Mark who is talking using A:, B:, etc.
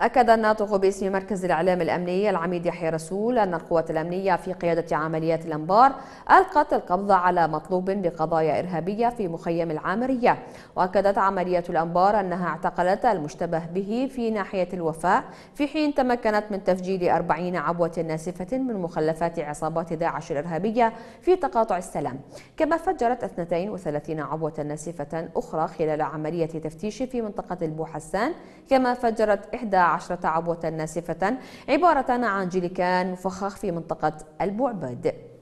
A: أكد الناطق باسم مركز الإعلام الأمني العميد يحيى رسول أن القوات الأمنية في قيادة عمليات الأنبار ألقت القبض على مطلوب بقضايا إرهابية في مخيم العامرية وأكدت عملية الأنبار أنها اعتقلت المشتبه به في ناحية الوفاء في حين تمكنت من تفجير 40 عبوة ناسفة من مخلفات عصابات داعش الإرهابية في تقاطع السلام كما فجرت 32 عبوة ناسفة أخرى خلال عملية تفتيش في منطقة البوحسان كما فجرت إحدى عشرة عبوة ناسفة عبارة عن جليكان مفخخ في منطقة البعباد